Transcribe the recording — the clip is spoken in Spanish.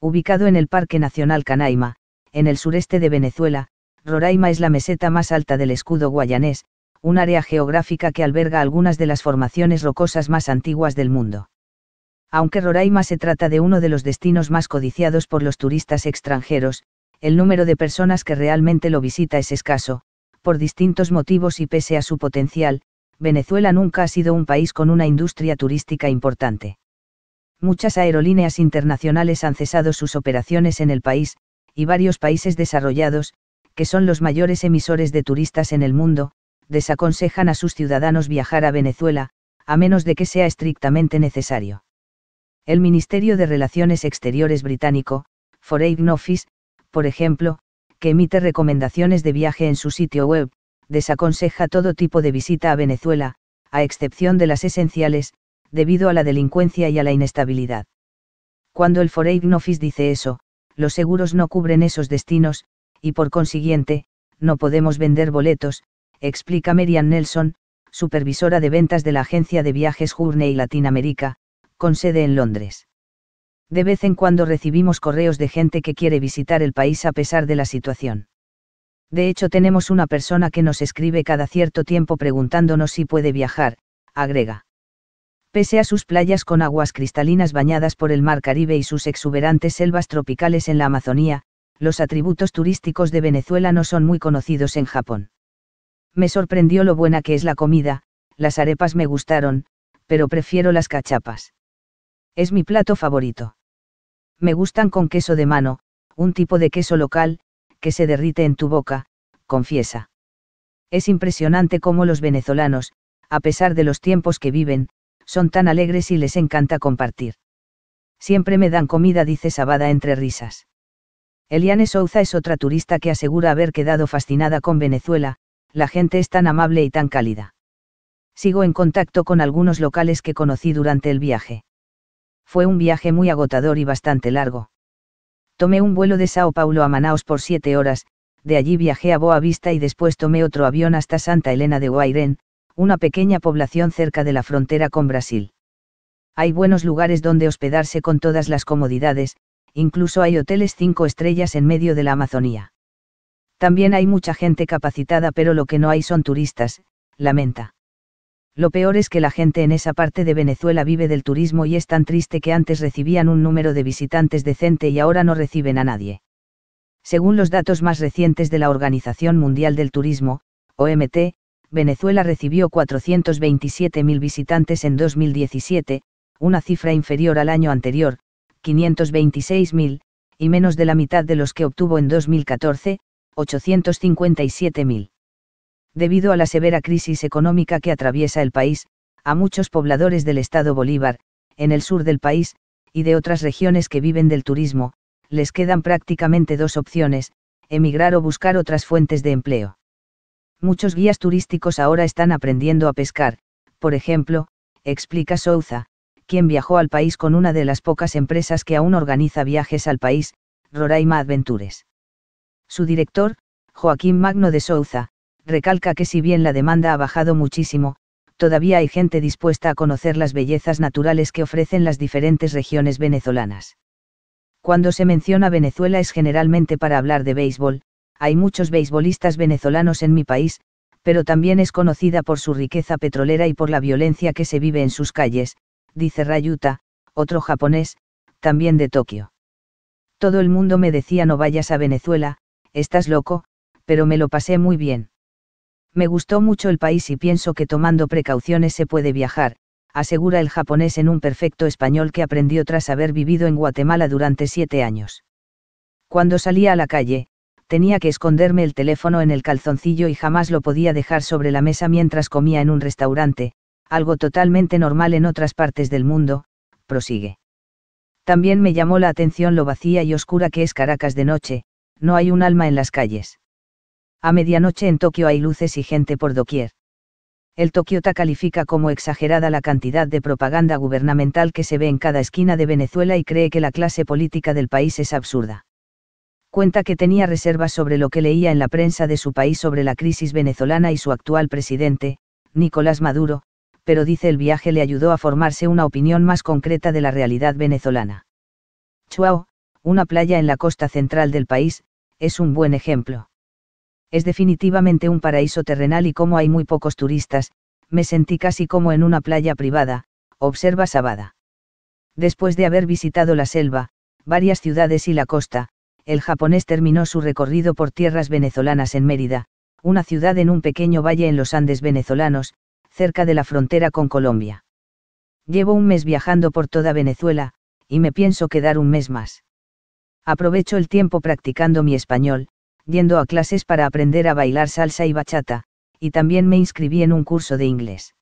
Ubicado en el Parque Nacional Canaima, en el sureste de Venezuela, Roraima es la meseta más alta del escudo guayanés, un área geográfica que alberga algunas de las formaciones rocosas más antiguas del mundo. Aunque Roraima se trata de uno de los destinos más codiciados por los turistas extranjeros, el número de personas que realmente lo visita es escaso, por distintos motivos y pese a su potencial, Venezuela nunca ha sido un país con una industria turística importante. Muchas aerolíneas internacionales han cesado sus operaciones en el país, y varios países desarrollados, que son los mayores emisores de turistas en el mundo, desaconsejan a sus ciudadanos viajar a Venezuela, a menos de que sea estrictamente necesario. El Ministerio de Relaciones Exteriores británico, Foreign Office, por ejemplo, que emite recomendaciones de viaje en su sitio web, desaconseja todo tipo de visita a Venezuela, a excepción de las esenciales, debido a la delincuencia y a la inestabilidad. Cuando el Foreign Office dice eso, los seguros no cubren esos destinos, y por consiguiente, no podemos vender boletos, explica Marian Nelson, supervisora de ventas de la agencia de viajes Journey Latinoamérica, con sede en Londres. De vez en cuando recibimos correos de gente que quiere visitar el país a pesar de la situación. De hecho, tenemos una persona que nos escribe cada cierto tiempo preguntándonos si puede viajar, agrega pese a sus playas con aguas cristalinas bañadas por el mar Caribe y sus exuberantes selvas tropicales en la Amazonía, los atributos turísticos de Venezuela no son muy conocidos en Japón. Me sorprendió lo buena que es la comida, las arepas me gustaron, pero prefiero las cachapas. Es mi plato favorito. Me gustan con queso de mano, un tipo de queso local, que se derrite en tu boca, confiesa. Es impresionante cómo los venezolanos, a pesar de los tiempos que viven, son tan alegres y les encanta compartir. Siempre me dan comida, dice Sabada entre risas. Eliane Souza es otra turista que asegura haber quedado fascinada con Venezuela, la gente es tan amable y tan cálida. Sigo en contacto con algunos locales que conocí durante el viaje. Fue un viaje muy agotador y bastante largo. Tomé un vuelo de Sao Paulo a Manaus por siete horas, de allí viajé a Boa Vista y después tomé otro avión hasta Santa Elena de Guairén, una pequeña población cerca de la frontera con Brasil. Hay buenos lugares donde hospedarse con todas las comodidades, incluso hay hoteles cinco estrellas en medio de la Amazonía. También hay mucha gente capacitada, pero lo que no hay son turistas, lamenta. Lo peor es que la gente en esa parte de Venezuela vive del turismo y es tan triste que antes recibían un número de visitantes decente y ahora no reciben a nadie. Según los datos más recientes de la Organización Mundial del Turismo, OMT, Venezuela recibió 427.000 visitantes en 2017, una cifra inferior al año anterior, 526.000, y menos de la mitad de los que obtuvo en 2014, 857.000. Debido a la severa crisis económica que atraviesa el país, a muchos pobladores del estado Bolívar, en el sur del país, y de otras regiones que viven del turismo, les quedan prácticamente dos opciones, emigrar o buscar otras fuentes de empleo. Muchos guías turísticos ahora están aprendiendo a pescar, por ejemplo, explica Souza, quien viajó al país con una de las pocas empresas que aún organiza viajes al país, Roraima Adventures. Su director, Joaquín Magno de Souza, recalca que si bien la demanda ha bajado muchísimo, todavía hay gente dispuesta a conocer las bellezas naturales que ofrecen las diferentes regiones venezolanas. Cuando se menciona Venezuela es generalmente para hablar de béisbol, hay muchos beisbolistas venezolanos en mi país, pero también es conocida por su riqueza petrolera y por la violencia que se vive en sus calles, dice Rayuta, otro japonés, también de Tokio. Todo el mundo me decía no vayas a Venezuela, estás loco, pero me lo pasé muy bien. Me gustó mucho el país y pienso que tomando precauciones se puede viajar, asegura el japonés en un perfecto español que aprendió tras haber vivido en Guatemala durante siete años. Cuando salía a la calle, tenía que esconderme el teléfono en el calzoncillo y jamás lo podía dejar sobre la mesa mientras comía en un restaurante, algo totalmente normal en otras partes del mundo, prosigue. También me llamó la atención lo vacía y oscura que es Caracas de noche, no hay un alma en las calles. A medianoche en Tokio hay luces y gente por doquier. El Tokiota califica como exagerada la cantidad de propaganda gubernamental que se ve en cada esquina de Venezuela y cree que la clase política del país es absurda cuenta que tenía reservas sobre lo que leía en la prensa de su país sobre la crisis venezolana y su actual presidente, Nicolás Maduro, pero dice el viaje le ayudó a formarse una opinión más concreta de la realidad venezolana. Chuao, una playa en la costa central del país, es un buen ejemplo. Es definitivamente un paraíso terrenal y como hay muy pocos turistas, me sentí casi como en una playa privada, observa Sabada. Después de haber visitado la selva, varias ciudades y la costa, el japonés terminó su recorrido por tierras venezolanas en Mérida, una ciudad en un pequeño valle en los Andes venezolanos, cerca de la frontera con Colombia. Llevo un mes viajando por toda Venezuela, y me pienso quedar un mes más. Aprovecho el tiempo practicando mi español, yendo a clases para aprender a bailar salsa y bachata, y también me inscribí en un curso de inglés.